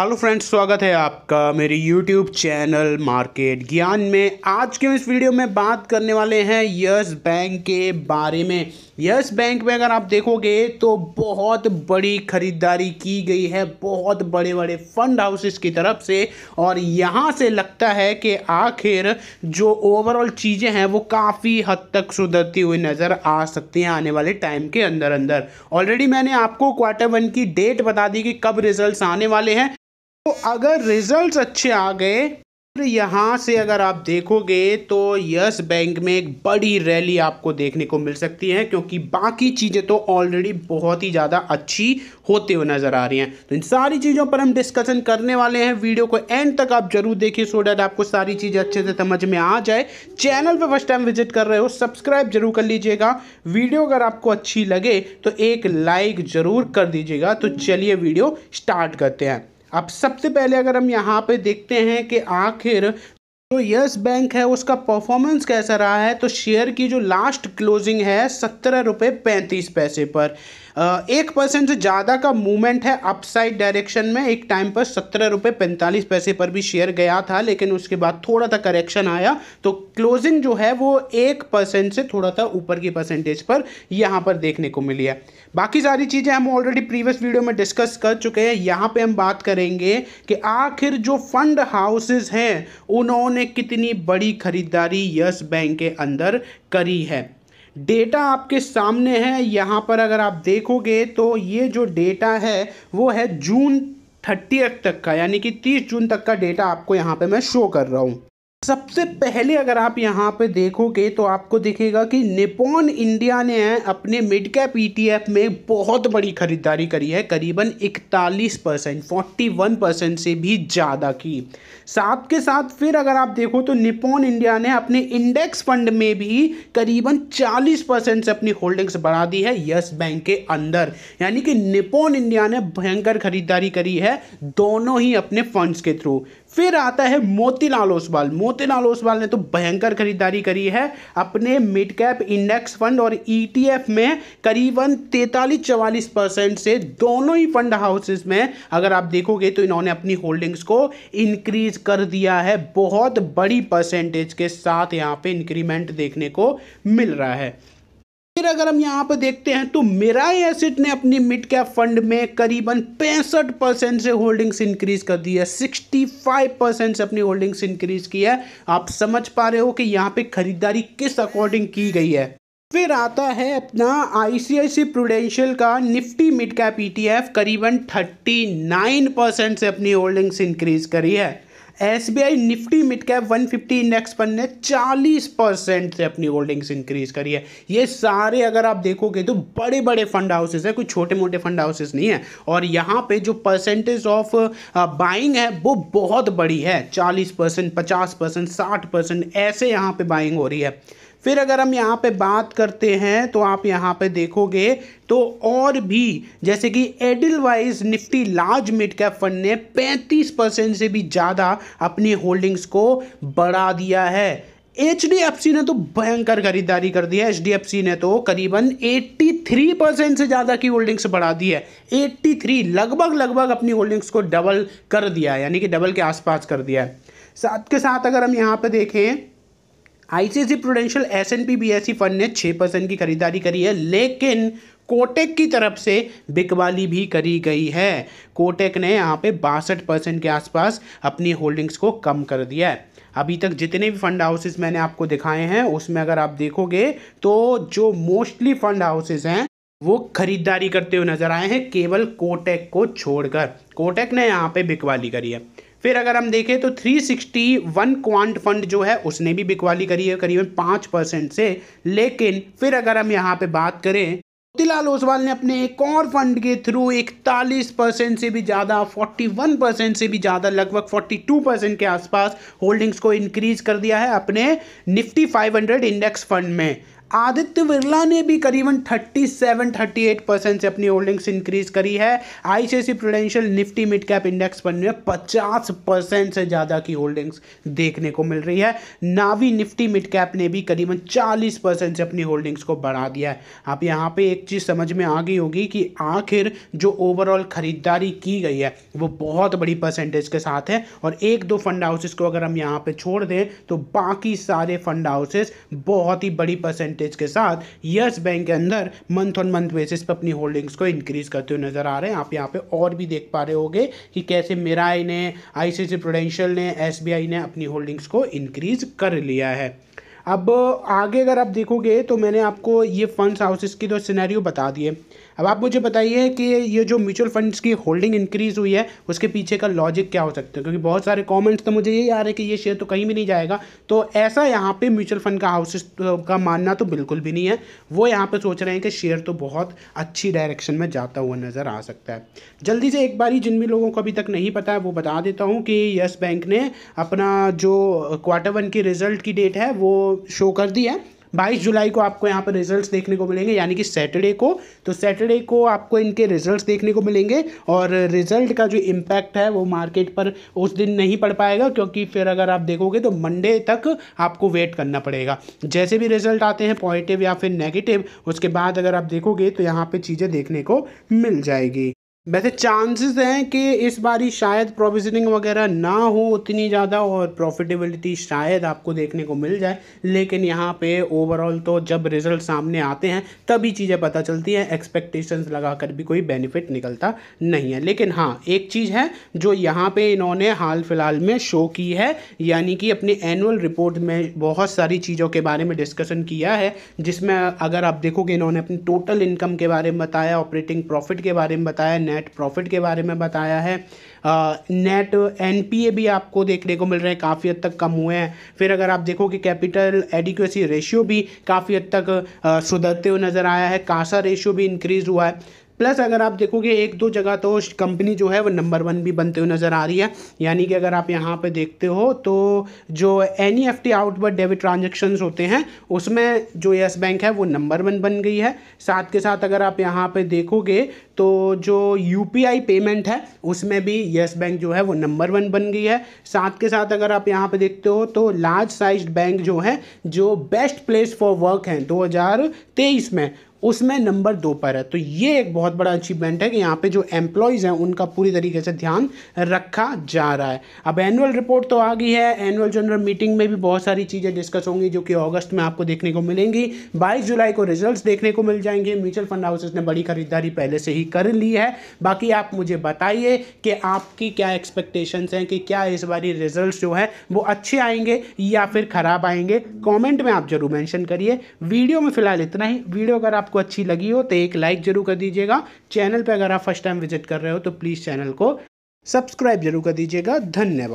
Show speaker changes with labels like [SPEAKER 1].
[SPEAKER 1] hello friends स्वागत है आपका मेरी यूट्यूब चैनल मार्केट ज्ञान में आज के इस वीडियो में बात करने वाले हैं यस बैंक के बारे में यस बैंक में अगर आप देखोगे तो बहुत बड़ी खरीदारी की गई है बहुत बड़े बड़े फंड हाउसेस की तरफ से और यहां से लगता है कि आखिर जो ओवरऑल चीज़ें हैं वो काफ़ी हद तक सुधरती हुई नज़र आ सकती हैं आने वाले टाइम के अंदर अंदर ऑलरेडी मैंने आपको क्वार्टर वन की डेट बता दी कि कब रिजल्ट आने वाले हैं तो अगर रिजल्ट्स अच्छे आ गए फिर यहाँ से अगर आप देखोगे तो यस बैंक में एक बड़ी रैली आपको देखने को मिल सकती है क्योंकि बाकी चीज़ें तो ऑलरेडी बहुत ही ज़्यादा अच्छी होते हुए नज़र आ रही हैं तो इन सारी चीज़ों पर हम डिस्कशन करने वाले हैं वीडियो को एंड तक आप जरूर देखिए सो डैट आपको सारी चीज़ें अच्छे से समझ में आ जाए चैनल पर फर्स्ट टाइम विजिट कर रहे हो सब्सक्राइब जरूर कर लीजिएगा वीडियो अगर आपको अच्छी लगे तो एक लाइक ज़रूर कर दीजिएगा तो चलिए वीडियो स्टार्ट करते हैं अब सबसे पहले अगर हम यहाँ पे देखते हैं कि आखिर जो यस बैंक है उसका परफॉर्मेंस कैसा रहा है तो शेयर की जो लास्ट क्लोजिंग है सत्रह रुपये पैंतीस पैसे पर एक परसेंट से ज़्यादा का मूवमेंट है अपसाइड डायरेक्शन में एक टाइम पर सत्रह रुपये पैंतालीस पैसे पर भी शेयर गया था लेकिन उसके बाद थोड़ा सा करेक्शन आया तो क्लोजिंग जो है वो एक परसेंट से थोड़ा सा ऊपर की परसेंटेज पर यहाँ पर देखने को मिली है बाकी सारी चीज़ें हम ऑलरेडी प्रीवियस वीडियो में डिस्कस कर चुके हैं यहाँ पर हम बात करेंगे कि आखिर जो फंड हाउसेज हैं उन्होंने कितनी बड़ी खरीदारी यस बैंक के अंदर करी है डेटा आपके सामने है यहाँ पर अगर आप देखोगे तो ये जो डेटा है वो है जून थर्टी तक का यानी कि तीस जून तक का डेटा आपको यहाँ पे मैं शो कर रहा हूँ सबसे पहले अगर आप यहाँ पे देखोगे तो आपको दिखेगा कि निपोन इंडिया ने अपने मिड कैप ईटीएफ e में बहुत बड़ी खरीदारी करी है करीबन 41 परसेंट फोर्टी परसेंट से भी ज़्यादा की साथ के साथ फिर अगर आप देखो तो निपोन इंडिया ने अपने इंडेक्स फंड में भी करीबन 40 परसेंट से अपनी होल्डिंग्स बढ़ा दी है यस बैंक के अंदर यानी कि निपोन इंडिया ने भयंकर खरीदारी करी है दोनों ही अपने फंड्स के थ्रू फिर आता है मोतीलाल ओसवाल मोती ओसवाल ने तो भयंकर खरीदारी करी है अपने मिड कैप इंडेक्स फंड और ईटीएफ e में करीबन तैतालीस चवालीस परसेंट से दोनों ही फंड हाउसेस में अगर आप देखोगे तो इन्होंने अपनी होल्डिंग्स को इंक्रीज कर दिया है बहुत बड़ी परसेंटेज के साथ यहाँ पे इंक्रीमेंट देखने को मिल रहा है फिर अगर हम यहाँ पर देखते हैं तो मेरा एसेट ने अपनी मिड कैप फंड में करीबन पैंसठ परसेंट से होल्डिंग्स इंक्रीज कर दी है सिक्सटी फाइव परसेंट से अपनी होल्डिंग्स इंक्रीज की है आप समझ पा रहे हो कि यहाँ पे खरीदारी किस अकॉर्डिंग की गई है फिर आता है अपना आईसीआईसी प्रूडेंशियल का Nifty mid cap F e करीबन नाइन परसेंट से अपनी होल्डिंग्स इंक्रीज करी है S B I Nifty mid cap one fifty index पर ने चालीस परसेंट से अपनी होल्डिंग्स इंक्रीज करी है ये सारे अगर आप देखोगे तो बड़े बड़े फंड हाउसेज है कोई छोटे मोटे फंड हाउसेज नहीं है और यहाँ पे जो परसेंटेज ऑफ बाइंग है वो बहुत बड़ी है चालीस परसेंट पचास परसेंट साठ परसेंट ऐसे यहाँ पे बाइंग हो रही है फिर अगर हम यहाँ पे बात करते हैं तो आप यहाँ पे देखोगे तो और भी जैसे कि Edelweiss Nifty large mid cap fund ने 35 परसेंट से भी ज़्यादा अपनी होल्डिंग्स को बढ़ा दिया है एच ने तो भयंकर खरीदारी कर दी है एच ने तो करीबन 83 परसेंट से ज़्यादा की होल्डिंग्स बढ़ा दी है 83 लगभग लगभग अपनी होल्डिंग्स को डबल कर दिया है यानी कि डबल के आसपास कर दिया है साथ के साथ अगर हम यहाँ पर देखें ICICI Prudential S N P B S C e fund ने छः परसेंट की खरीदारी करी है लेकिन कोटेक की तरफ से बिकवाली भी करी गई है कोटेक ने यहाँ पे बासठ परसेंट के आसपास अपनी होल्डिंग्स को कम कर दिया है अभी तक जितने भी फंड हाउसेस मैंने आपको दिखाए हैं उसमें अगर आप देखोगे तो जो मोस्टली फंड हाउसेस हैं वो खरीदारी करते हुए नजर आए हैं केवल कोटेक को छोड़कर कोटेक ने यहाँ पे बिकवाली करी है फिर अगर हम देखें तो 361 क्वांट फंड जो है उसने भी बिकवाली करी है करीबन पाँच परसेंट से लेकिन फिर अगर हम यहाँ पे बात करें मोतीलाल ओसवाल ने अपने एक और फंड के थ्रू इकतालीस परसेंट से भी ज़्यादा 41 परसेंट से भी ज़्यादा लगभग 42 परसेंट के आसपास होल्डिंग्स को इंक्रीज कर दिया है अपने निफ्टी 500 इंडेक्स फंड में आदित्य बिरला ने भी करीबन 37 38 परसेंट से अपनी होल्डिंग्स इंक्रीज करी है ICICI Prudential Nifty mid cap index fund में 50 परसेंट से ज़्यादा की होल्डिंग्स देखने को मिल रही है नावी निफ्टी मिड कैप ने भी करीबन 40 परसेंट से अपनी होल्डिंग्स को बढ़ा दिया है आप यहाँ पे एक चीज़ समझ में आ गई होगी कि आखिर जो ओवरऑल ख़रीदारी की गई है वो बहुत बड़ी परसेंटेज के साथ है और एक दो फंड हाउसेस को अगर हम यहाँ पर छोड़ दें तो बाकी सारे फंड हाउसेस बहुत ही बड़ी परसेंट परसेंटेज के साथ यस बैंक के अंदर मंथ ऑन मंथ बेसिस पर अपनी होल्डिंग्स को इंक्रीज करते हुए नजर आ रहे हैं आप यहाँ पे और भी देख पा रहे होगे कि कैसे मिराई ने आईसीसी प्रोडेंशियल ने एसबीआई ने अपनी होल्डिंग्स को इंक्रीज कर लिया है अब आगे अगर आप देखोगे तो मैंने आपको ये फंड्स हाउसेस की तो सिनेरियो बता दिए अब आप मुझे बताइए कि ये जो म्यूचुअल फंड्स की होल्डिंग इंक्रीज़ हुई है उसके पीछे का लॉजिक क्या हो सकता है क्योंकि बहुत सारे कमेंट्स तो मुझे यही आ रहे हैं कि ये शेयर तो कहीं भी नहीं जाएगा तो ऐसा यहाँ पे म्यूचुअल फंड का हाउसेस का मानना तो बिल्कुल भी नहीं है वो यहाँ पे सोच रहे हैं कि शेयर तो बहुत अच्छी डायरेक्शन में जाता हुआ नज़र आ सकता है जल्दी से एक बार ही जिन भी लोगों को अभी तक नहीं पता है वो बता देता हूँ कि येस बैंक ने अपना जो क्वार्टर वन की रिज़ल्ट की डेट है वो शो कर दी है 22 जुलाई को आपको यहाँ पर रिजल्ट्स देखने को मिलेंगे यानी कि सैटरडे को तो सैटरडे को आपको इनके रिजल्ट्स देखने को मिलेंगे और रिजल्ट का जो इम्पैक्ट है वो मार्केट पर उस दिन नहीं पड़ पाएगा क्योंकि फिर अगर आप देखोगे तो मंडे तक आपको वेट करना पड़ेगा जैसे भी रिजल्ट आते हैं पॉजिटिव या फिर नेगेटिव उसके बाद अगर आप देखोगे तो यहाँ पर चीज़ें देखने को मिल जाएगी वैसे चांसेस हैं कि इस बारी शायद प्रोविजनिंग वगैरह ना हो उतनी ज़्यादा और प्रॉफिटेबिलिटी शायद आपको देखने को मिल जाए लेकिन यहाँ पे ओवरऑल तो जब रिजल्ट सामने आते हैं तभी चीज़ें पता चलती हैं एक्सपेक्टेशंस लगाकर भी कोई बेनिफिट निकलता नहीं है लेकिन हाँ एक चीज़ है जो यहाँ पर इन्होंने हाल फिलहाल में शो की है यानी कि अपनी एनुअल रिपोर्ट में बहुत सारी चीज़ों के बारे में डिस्कशन किया है जिसमें अगर आप देखोगे इन्होंने अपनी टोटल इनकम के बारे में बताया ऑपरेटिंग प्रॉफिट के बारे में बताया नेट प्रॉफिट के बारे में बताया है नेट एनपीए भी आपको देखने को मिल रहे हैं काफ़ी हद तक कम हुए हैं फिर अगर आप देखो कि कैपिटल एडिक्वेसी रेशियो भी काफ़ी हद तक सुधरते हुए नज़र आया है कासा रेशियो भी इंक्रीज़ हुआ है प्लस अगर आप देखोगे एक दो जगह तो कंपनी जो है वो नंबर वन भी बनते हुए नज़र आ रही है यानी कि अगर आप यहाँ पर देखते हो तो जो N E F T outward debit transaction होते हैं उसमें जो येस बैंक है वो नंबर वन बन गई है साथ के साथ अगर आप यहाँ पर देखोगे तो जो यू पी आई पेमेंट है उसमें भी येस बैंक जो है वो नंबर वन बन गई है साथ के साथ अगर आप यहाँ पर देखते हो तो लार्ज साइज बैंक जो है जो बेस्ट प्लेस फॉर वर्क हैं तेईस में उसमें नंबर दो पर है तो ये एक बहुत बड़ा अचीवमेंट है कि यहाँ पे जो एम्प्लॉयज़ हैं उनका पूरी तरीके से ध्यान रखा जा रहा है अब एनुअल रिपोर्ट तो आ गई है एनुअल जनरल मीटिंग में भी बहुत सारी चीज़ें डिस्कस होंगी जो कि अगस्त में आपको देखने को मिलेंगी बाईस जुलाई को रिजल्ट देखने को मिल जाएंगे म्यूचुअल फंड हाउसेज ने बड़ी खरीदारी पहले से ही कर ली है बाकी आप मुझे बताइए कि आपकी क्या एक्सपेक्टेशंस हैं कि क्या इस बारी रिजल्ट जो है वो अच्छे आएंगे या फिर ख़राब आएंगे कॉमेंट में आप जरूर मैंशन करिए वीडियो में फिलहाल इतना ही वीडियो अगर आप आपको अच्छी लगी हो तो एक लाइक जरूर कर दीजिएगा चैनल पर अगर आप फर्स्ट टाइम विजिट कर रहे हो तो प्लीज़ चैनल को सब्सक्राइब जरूर कर दीजिएगा धन्यवाद